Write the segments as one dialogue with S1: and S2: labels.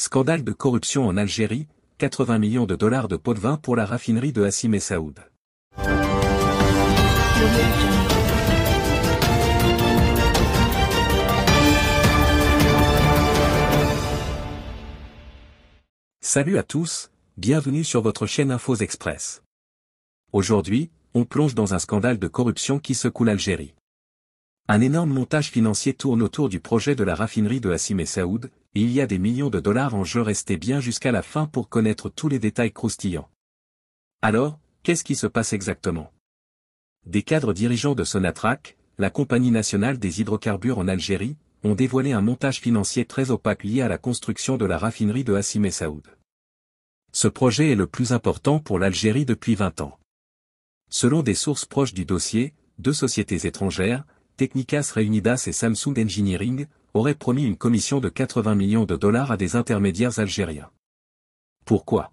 S1: Scandale de corruption en Algérie, 80 millions de dollars de pot de vin pour la raffinerie de Hassim et Saoud. Salut à tous, bienvenue sur votre chaîne Infos Express. Aujourd'hui, on plonge dans un scandale de corruption qui secoue l'Algérie. Un énorme montage financier tourne autour du projet de la raffinerie de Hassim et Saoud, il y a des millions de dollars en jeu restés bien jusqu'à la fin pour connaître tous les détails croustillants. Alors, qu'est-ce qui se passe exactement Des cadres dirigeants de Sonatrach, la compagnie nationale des hydrocarbures en Algérie, ont dévoilé un montage financier très opaque lié à la construction de la raffinerie de Hassim Saoud. Ce projet est le plus important pour l'Algérie depuis 20 ans. Selon des sources proches du dossier, deux sociétés étrangères, Technicas Reunidas et Samsung Engineering, aurait promis une commission de 80 millions de dollars à des intermédiaires algériens. Pourquoi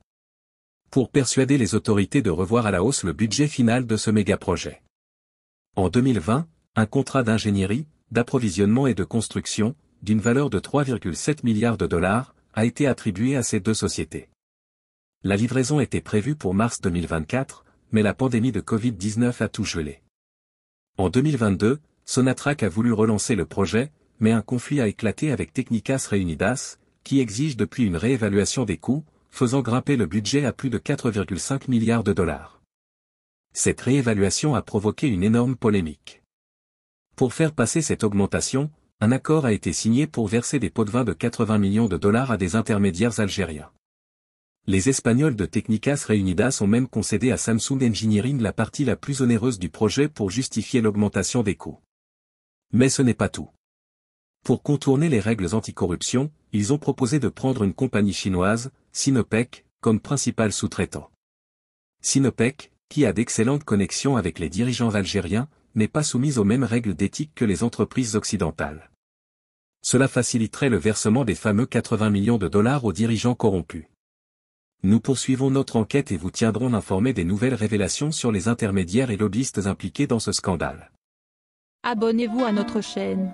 S1: Pour persuader les autorités de revoir à la hausse le budget final de ce mégaprojet. En 2020, un contrat d'ingénierie, d'approvisionnement et de construction, d'une valeur de 3,7 milliards de dollars, a été attribué à ces deux sociétés. La livraison était prévue pour mars 2024, mais la pandémie de Covid-19 a tout gelé. En 2022, Sonatrach a voulu relancer le projet, mais un conflit a éclaté avec Technicas Reunidas, qui exige depuis une réévaluation des coûts, faisant grimper le budget à plus de 4,5 milliards de dollars. Cette réévaluation a provoqué une énorme polémique. Pour faire passer cette augmentation, un accord a été signé pour verser des pots de vin de 80 millions de dollars à des intermédiaires algériens. Les Espagnols de Technicas Reunidas ont même concédé à Samsung Engineering la partie la plus onéreuse du projet pour justifier l'augmentation des coûts. Mais ce n'est pas tout. Pour contourner les règles anticorruption, ils ont proposé de prendre une compagnie chinoise, Sinopec, comme principal sous-traitant. Sinopec, qui a d'excellentes connexions avec les dirigeants algériens, n'est pas soumise aux mêmes règles d'éthique que les entreprises occidentales. Cela faciliterait le versement des fameux 80 millions de dollars aux dirigeants corrompus. Nous poursuivons notre enquête et vous tiendrons informés des nouvelles révélations sur les intermédiaires et lobbyistes impliqués dans ce scandale. Abonnez-vous à notre chaîne.